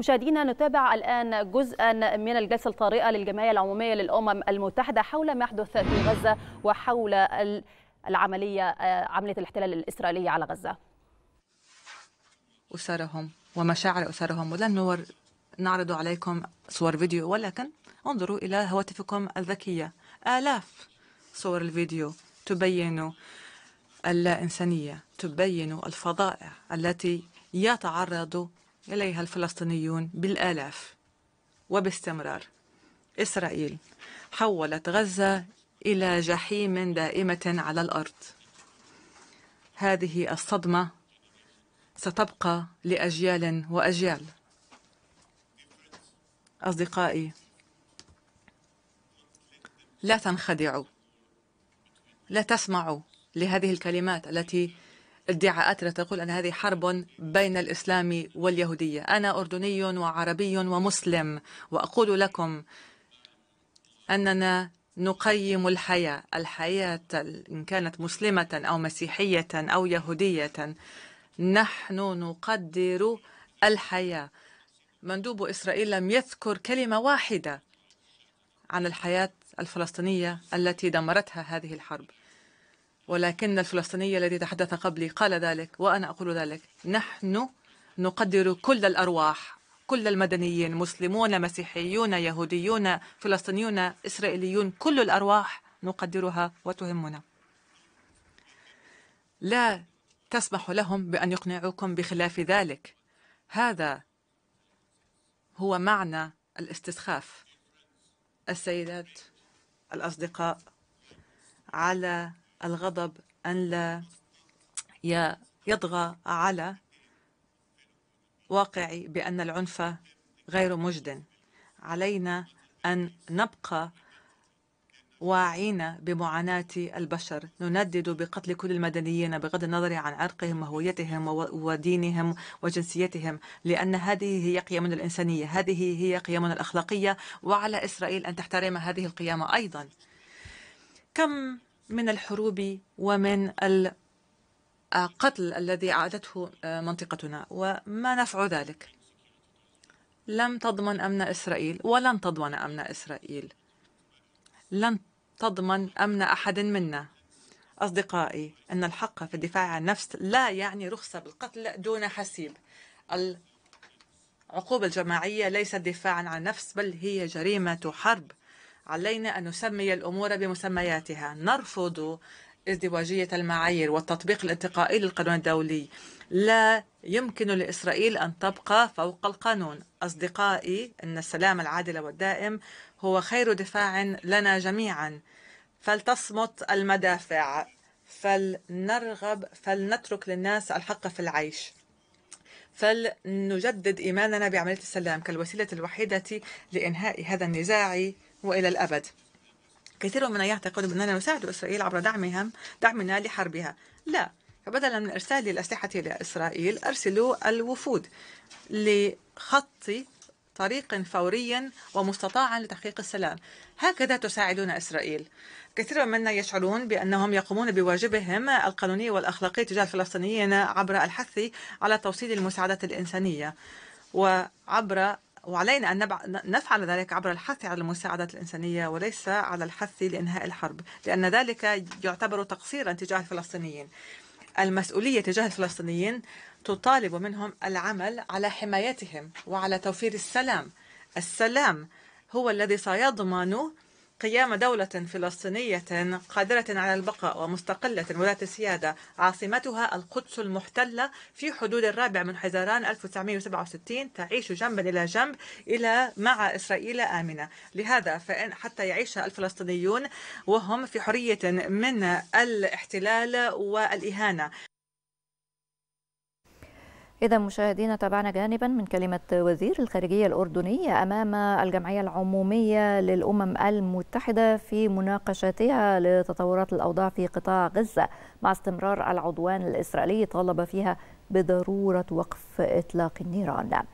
مشاهدينا نتابع الآن جزءا من الجلسة الطارئة للجمعية العمومية للأمم المتحدة حول ما يحدث في غزة وحول العملية آه، عملية الاحتلال الإسرائيلي على غزة أسرهم ومشاعر أسرهم ولن نعرض عليكم صور فيديو ولكن انظروا إلى هواتفكم الذكية آلاف صور الفيديو تبين اللا إنسانية تبين الفضائع التي يتعرض إليها الفلسطينيون بالآلاف وباستمرار إسرائيل حولت غزة إلى جحيم دائمة على الأرض هذه الصدمة ستبقى لأجيال وأجيال أصدقائي لا تنخدعوا لا تسمعوا لهذه الكلمات التي ادعاءاتنا تقول أن هذه حرب بين الإسلام واليهودية أنا أردني وعربي ومسلم وأقول لكم أننا نقيم الحياة الحياة إن كانت مسلمة أو مسيحية أو يهودية نحن نقدر الحياة مندوب إسرائيل لم يذكر كلمة واحدة عن الحياة الفلسطينية التي دمرتها هذه الحرب ولكن الفلسطيني الذي تحدث قبلي قال ذلك وأنا أقول ذلك نحن نقدر كل الأرواح كل المدنيين مسلمون مسيحيون يهوديون فلسطينيون إسرائيليون كل الأرواح نقدرها وتهمنا لا تسمح لهم بأن يقنعوكم بخلاف ذلك هذا هو معنى الاستسخاف السيدات الأصدقاء على الغضب أن لا يطغى على واقعي بأن العنف غير مجد علينا أن نبقى واعين بمعاناة البشر نندد بقتل كل المدنيين بغض النظر عن عرقهم وهويتهم ودينهم وجنسيتهم لأن هذه هي قيمنا الإنسانية هذه هي قيمنا الأخلاقية وعلى إسرائيل أن تحترم هذه القيامة أيضا كم من الحروب ومن القتل الذي عادته آه، منطقتنا وما نفع ذلك لم تضمن أمن إسرائيل ولن تضمن أمن إسرائيل لن تضمن أمن أحد منا أصدقائي أن الحق في الدفاع عن النفس لا يعني رخصة بالقتل دون حسيب العقوبة الجماعية ليست دفاعا عن النفس بل هي جريمة حرب علينا أن نسمي الأمور بمسمياتها نرفض ازدواجية المعايير والتطبيق الانتقائي للقانون الدولي لا يمكن لإسرائيل أن تبقى فوق القانون أصدقائي أن السلام العادل والدائم هو خير دفاع لنا جميعا فلتصمت المدافع فلنرغب فلنترك للناس الحق في العيش فلنجدد إيماننا بعملية السلام كالوسيلة الوحيدة لإنهاء هذا النزاع وإلى الأبد كثير منا يعتقد بأننا نساعد إسرائيل عبر دعمهم دعمنا لحربها لا فبدلا من إرسال الأسلحة إلى إسرائيل أرسلوا الوفود لخط طريق فوري ومستطاع لتحقيق السلام هكذا تساعدون إسرائيل كثير منا يشعرون بأنهم يقومون بواجبهم القانوني والأخلاقي تجاه الفلسطينيين عبر الحث على توصيل المساعدات الإنسانية وعبر وعلينا أن نفعل ذلك عبر الحث على المساعدات الإنسانية وليس على الحث لإنهاء الحرب لأن ذلك يعتبر تقصيرا تجاه الفلسطينيين المسؤولية تجاه الفلسطينيين تطالب منهم العمل على حمايتهم وعلى توفير السلام السلام هو الذي سيضمن قيام دولة فلسطينية قادرة على البقاء ومستقلة وذات سيادة عاصمتها القدس المحتلة في حدود الرابع من حزيران 1967 تعيش جنبا إلى جنب إلى مع إسرائيل آمنة لهذا فإن حتى يعيش الفلسطينيون وهم في حرية من الاحتلال والإهانة إذا مشاهدينا تابعنا جانبا من كلمة وزير الخارجية الأردنية أمام الجمعية العمومية للأمم المتحدة في مناقشتها لتطورات الأوضاع في قطاع غزة مع استمرار العدوان الإسرائيلي طالب فيها بضرورة وقف إطلاق النيران